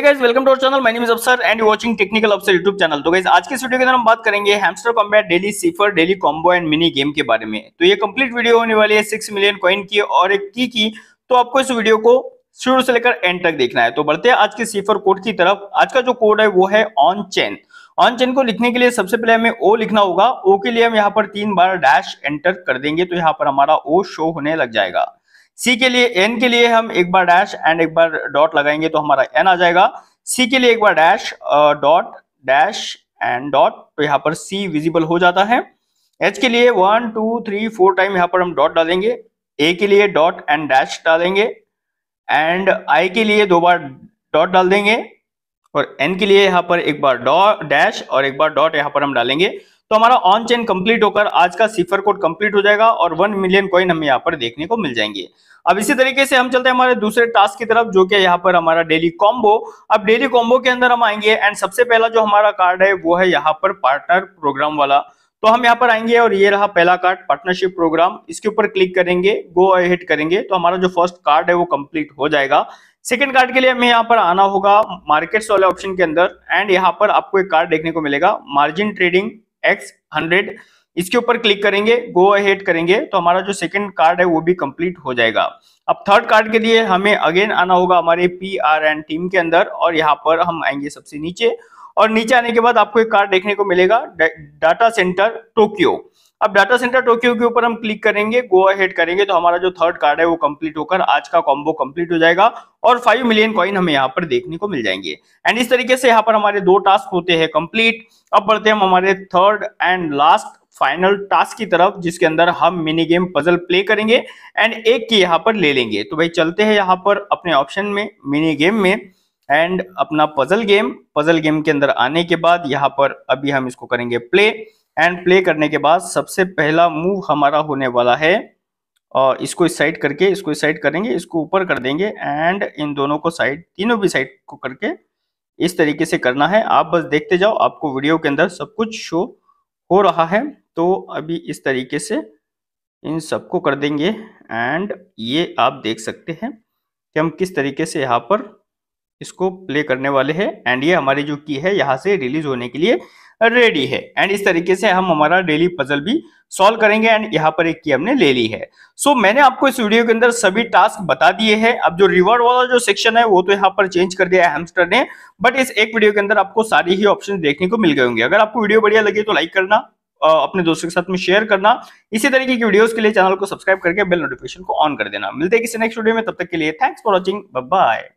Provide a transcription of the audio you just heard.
Hey guys, welcome to our channel. My name is Absar and you're watching Technical Absar YouTube channel तो guys आज के इस video के अंदर हम बात करेंगे hamster combat daily cipher daily combo and mini game के बारे में तो ये कंप्लीट वीडियो होने वाली है सिक्स मिलियन कॉइन की और एक की की तो आपको इस वीडियो को शुरू से लेकर एंड तक देखना है तो बढ़ते हैं आज के सीफर कोड की तरफ आज का जो कोड है वो है ऑन चेन ऑन चेन को लिखने के लिए सबसे पहले हमें ओ लिखना होगा ओ के लिए हम यहाँ पर तीन बार डैश एंटर कर देंगे तो यहाँ पर हमारा ओ शो होने लग जाएगा सी के लिए एन के लिए हम एक बार डैश एंड एक बार डॉट लगाएंगे तो हमारा एन आ जाएगा सी के लिए एक बार dash dot dash and dot तो यहाँ पर सी विजिबल हो जाता है एच के लिए one two three four time यहाँ पर हम डॉट डालेंगे ए के लिए डॉट एंड डैश डालेंगे एंड आई के लिए दो बार डॉट डाल देंगे और एन के लिए यहाँ पर एक बार डॉट डैश और एक बार डॉट यहाँ पर हम डालेंगे तो हमारा ऑन चेन कंप्लीट होकर आज का सिफर कोड कंप्लीट हो जाएगा और वन मिलियन कॉइन हमें यहाँ पर देखने को मिल जाएंगे अब इसी तरीके से हम चलते हैं हमारे दूसरे टास्क की तरफ जो कि यहाँ पर हमारा डेली कॉम्बो अब डेली कॉम्बो के अंदर हम आएंगे एंड सबसे पहला जो हमारा कार्ड है वो है यहाँ पर पार्टनर प्रोग्राम वाला तो हम यहाँ पर आएंगे और ये रहा पहला कार्ड पार्टनरशिप प्रोग्राम इसके ऊपर क्लिक करेंगे गो अहेड करेंगे तो हमारा जो फर्स्ट कार्ड है वो कम्प्लीट हो जाएगा सेकेंड कार्ड के लिए हमें यहाँ पर आना होगा मार्केट्स वाले ऑप्शन के अंदर एंड यहाँ पर आपको एक कार्ड देखने को मिलेगा मार्जिन ट्रेडिंग एक्स हंड्रेड इसके ऊपर क्लिक करेंगे गो अहेड करेंगे तो हमारा जो सेकंड कार्ड है वो भी कंप्लीट हो जाएगा अब थर्ड कार्ड के लिए हमें अगेन आना होगा हमारे पी आर एंड टीम के अंदर और यहाँ पर हम आएंगे सबसे नीचे और नीचे आने के बाद आपको एक कार्ड देखने को मिलेगा डाटा सेंटर टोक्यो अब डाटा सेंटर टोक्यो के ऊपर हम क्लिक करेंगे गो अहेड करेंगे तो हमारा जो थर्ड कार्ड है वो कंप्लीट होकर आज का कॉम्बो कंप्लीट हो जाएगा और फाइव मिलियन कॉइन हमें यहाँ पर देखने को मिल जाएंगे एंड इस तरीके से यहाँ पर हमारे दो टास्क होते हैं कंप्लीट अब बढ़ते हैं हम हमारे third and last final task की तरफ जिसके अंदर हम मिनी गेम पजल प्ले करेंगे एंड एक की यहाँ पर ले लेंगे तो भाई चलते हैं यहाँ पर अपने ऑप्शन में मिनी गेम में एंड अपना पजल गेम पजल गेम के अंदर आने के बाद यहाँ पर अभी हम इसको करेंगे प्ले एंड प्ले करने के बाद सबसे पहला मूव हमारा होने वाला है और इसको इस साइड करके इसको इस साइड करेंगे इसको ऊपर कर देंगे एंड इन दोनों को साइड तीनों भी साइड को करके इस तरीके से करना है आप बस देखते जाओ आपको वीडियो के अंदर सब कुछ शो हो रहा है तो अभी इस तरीके से इन सबको कर देंगे एंड ये आप देख सकते हैं कि हम किस तरीके से यहाँ पर इसको प्ले करने वाले हैं एंड ये हमारी जो की है यहाँ से रिलीज होने के लिए रेडी है एंड इस तरीके से हम हमारा डेली पजल भी सॉल्व करेंगे एंड यहाँ पर एक की हमने ले ली है सो so, मैंने आपको इस वीडियो के अंदर सभी टास्क बता दिए हैं अब जो रिवर्ड वाला जो सेक्शन है वो तो यहाँ पर चेंज कर दिया है हेमस्टर ने बट इस एक वीडियो के अंदर आपको सारी ही ऑप्शन देखने को मिल गए होंगे अगर आपको वीडियो बढ़िया लगे तो लाइक करना अपने दोस्तों के साथ में शेयर करना इसी तरीके की वीडियोस के लिए चैनल को सब्सक्राइब करके बेल नोटिफिकेशन को ऑन कर देना मिलते हैं किसी नेक्स्ट वीडियो में तब तक के लिए थैंक्स फॉर वॉचिंग बाय